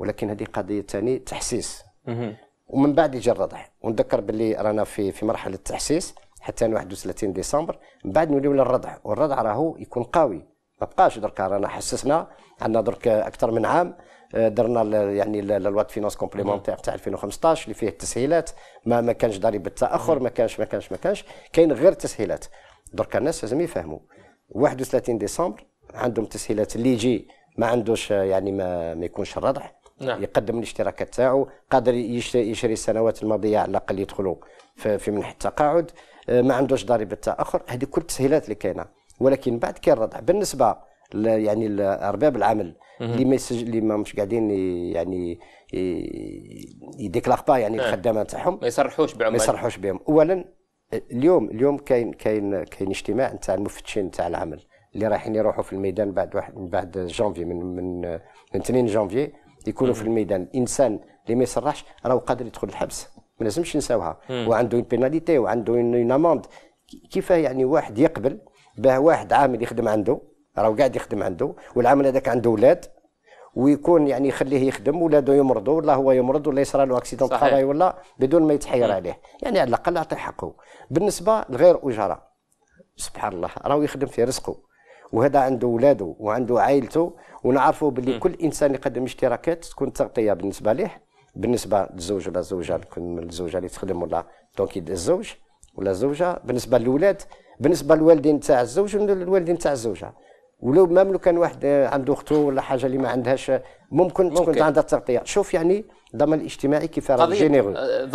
ولكن هذه قضيه ثاني تحسيس ومن بعد يجي الرضع ونذكر باللي رانا في في مرحله التحسيس حتى 31 ديسمبر من بعد نوليو للرضع والرضع راهو يكون قوي ما بقاش درك رانا حسسنا عندنا درك اكثر من عام آه، درنا يعني الوات فينانس كومبليمونتير تاع 2015 اللي فيه التسهيلات ما ما كانش ضريبه التاخر ما كانش ما كانش ما كانش كاين غير تسهيلات درك الناس لازم يفهموا 31 ديسمبر عندهم تسهيلات اللي يجي ما عندوش آه، يعني ما, ما يكونش الرضع نعم. يقدم الاشتراكات تاعو قادر يشري السنوات الماضيه على الاقل يدخلوا في منح التقاعد آه، ما عندوش ضريبه تاخر هذه كل التسهيلات اللي كاينه ولكن بعد كي الرضع بالنسبه يعني لارباب العمل اللي ما اللي ما مش قاعدين يعني يديكلاغ با يعني نعم. الخدامه تاعهم ما يصرحوش بعمال ما يصرحوش بهم اولا اليوم اليوم كاين كاين كاين اجتماع نتاع المفتشين نتاع العمل اللي رايحين يروحوا في الميدان بعد واحد من بعد جانفي من من من 2 جانفي يكونوا في الميدان الانسان اللي ما يصرحش راه قادر يدخل الحبس ما لازمش نساوها وعنده اون بيناليتي وعنده اون اموند كيفاه يعني واحد يقبل باه واحد عامل يخدم عنده راهو قاعد يخدم عنده والعامل هذاك عنده اولاد ويكون يعني يخليه يخدم ولاده يمرضوا ولا هو يمرض ولا يصرى له اكسيدون طرافاي ولا بدون ما يتحير عليه يعني على الاقل اعطيه حقه بالنسبه لغير اجراء سبحان الله راهو يخدم في رزقه وهذا عنده ولاده وعنده عائلته ونعرفوا باللي كل انسان يقدم اشتراكات تكون تغطيه بالنسبه ليه بالنسبه للزوج ولا الزوجه تكون الزوجه اللي تخدم ولا دونك الزوج ولا الزوجه بالنسبه للولاد بالنسبه للوالدين تاع الزوج والوالدين تاع الزوجه ولو ما لو كان واحد عنده اخته ولا حاجه اللي ما عندهاش ممكن, ممكن. تكون عندها التغطيه شوف يعني الضمان الاجتماعي كيف راه جينيرو آه،